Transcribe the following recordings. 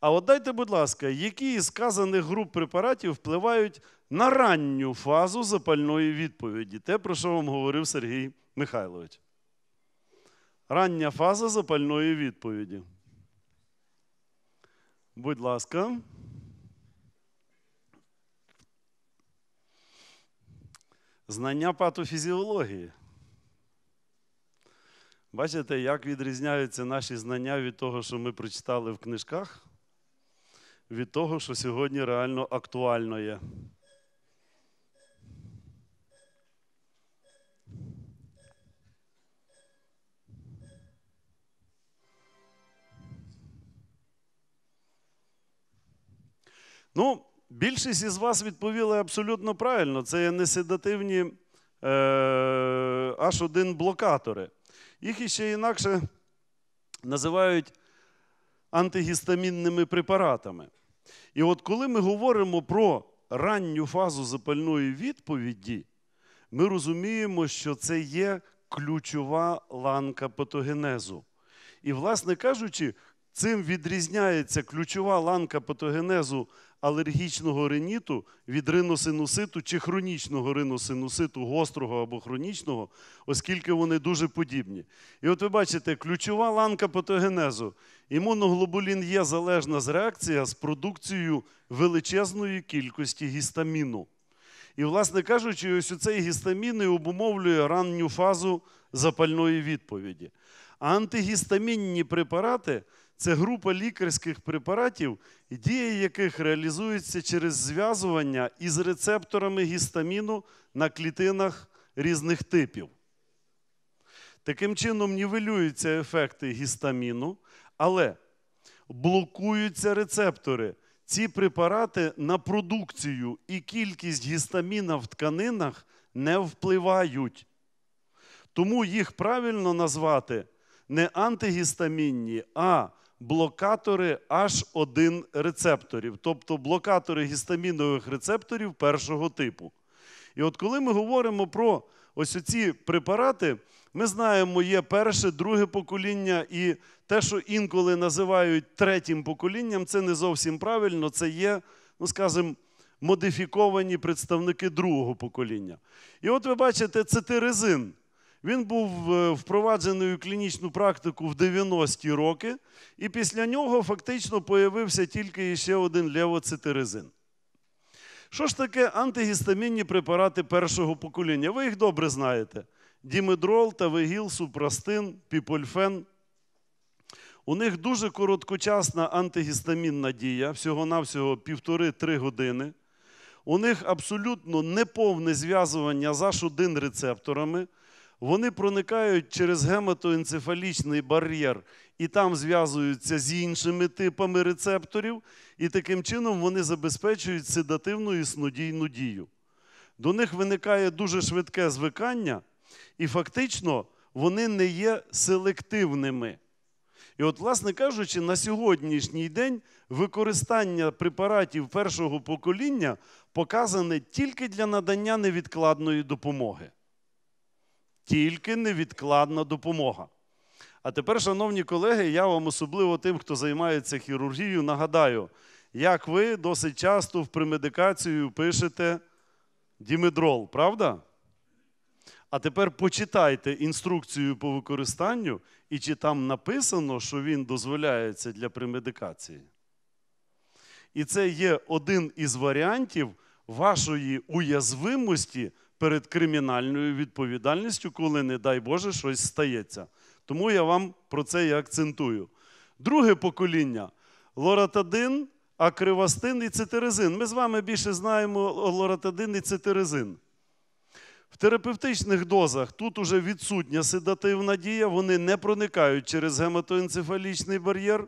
А от дайте, будь ласка, які із сказаних груп препаратів впливають на ранню фазу запальної відповіді? Те, про що вам говорив Сергій Михайлович. Рання фаза запальної відповіді. Будь ласка. Знання патофізіології. Бачите, як відрізняються наші знання від того, що ми прочитали в книжках? від того, що сьогодні реально актуально є. Ну, більшість із вас відповіли абсолютно правильно. Це є неседативні е, H1 блокатори. Їх іще інакше називають антигістамінними препаратами. І от коли ми говоримо про ранню фазу запальної відповіді, ми розуміємо, що це є ключова ланка патогенезу. І, власне кажучи, цим відрізняється ключова ланка патогенезу алергічного риніту від риносинуситу чи хронічного риносинуситу, гострого або хронічного, оскільки вони дуже подібні. І от ви бачите, ключова ланка патогенезу. Імуноглобулін є залежна з реакція з продукцією величезної кількості гістаміну. І, власне кажучи, ось цей гістамін і обумовлює ранню фазу запальної відповіді. А антигістамінні препарати це група лікарських препаратів, дія яких реалізується через зв'язування із рецепторами гістаміну на клітинах різних типів. Таким чином, нівелюються ефекти гістаміну, але блокуються рецептори. Ці препарати на продукцію і кількість гістаміна в тканинах не впливають. Тому їх правильно назвати не антигістамінні, а блокатори H1 рецепторів, тобто блокатори гістамінових рецепторів першого типу. І от коли ми говоримо про ось ці препарати, ми знаємо, є перше, друге покоління, і те, що інколи називають третім поколінням, це не зовсім правильно, це є, ну скажімо, модифіковані представники другого покоління. І от ви бачите цитирезин. Він був е, впроваджений у клінічну практику в 90-ті роки, і після нього фактично появився тільки ще один левоцитерезин. Що ж таке антигістамінні препарати першого покоління? Ви їх добре знаєте: дімедрол, тавегіл, супрастин, піпольфен. У них дуже короткочасна антигістамінна дія, всього-навсього 1,5-3 години. У них абсолютно неповне зв'язування з H1 рецепторами вони проникають через гематоенцефалічний бар'єр і там зв'язуються з іншими типами рецепторів, і таким чином вони забезпечують седативну і снодійну дію. До них виникає дуже швидке звикання, і фактично вони не є селективними. І, от, власне кажучи, на сьогоднішній день використання препаратів першого покоління показане тільки для надання невідкладної допомоги тільки невідкладна допомога. А тепер, шановні колеги, я вам особливо тим, хто займається хірургією, нагадаю, як ви досить часто в премедикацію пишете дімедрол, правда? А тепер почитайте інструкцію по використанню, і чи там написано, що він дозволяється для премедикації. І це є один із варіантів вашої уязвимості перед кримінальною відповідальністю, коли, не дай Боже, щось стається. Тому я вам про це і акцентую. Друге покоління лоратадин, акривастин і цитерезин. Ми з вами більше знаємо лоратадин і цитерезин. В терапевтичних дозах тут уже відсутня седативна дія, вони не проникають через гематоенцефалічний бар'єр.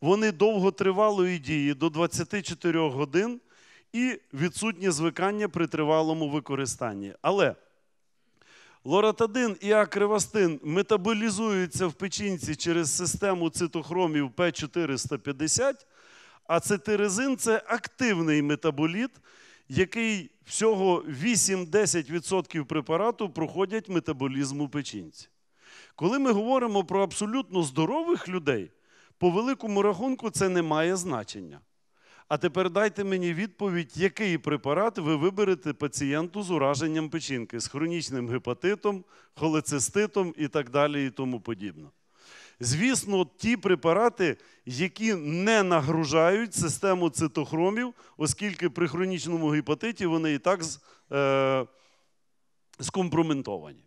Вони довготривалої дії до 24 годин і відсутнє звикання при тривалому використанні. Але лоратадин і акривастин метаболізуються в печінці через систему цитохромів П450, а цитирезин це активний метаболіт, який всього 8-10% препарату проходять метаболізм у печінці. Коли ми говоримо про абсолютно здорових людей, по великому рахунку це не має значення. А тепер дайте мені відповідь, який препарат ви виберете пацієнту з ураженням печінки, з хронічним гепатитом, холециститом і так далі і тому подібне. Звісно, ті препарати, які не нагружають систему цитохромів, оскільки при хронічному гепатиті вони і так е, скомпроментовані.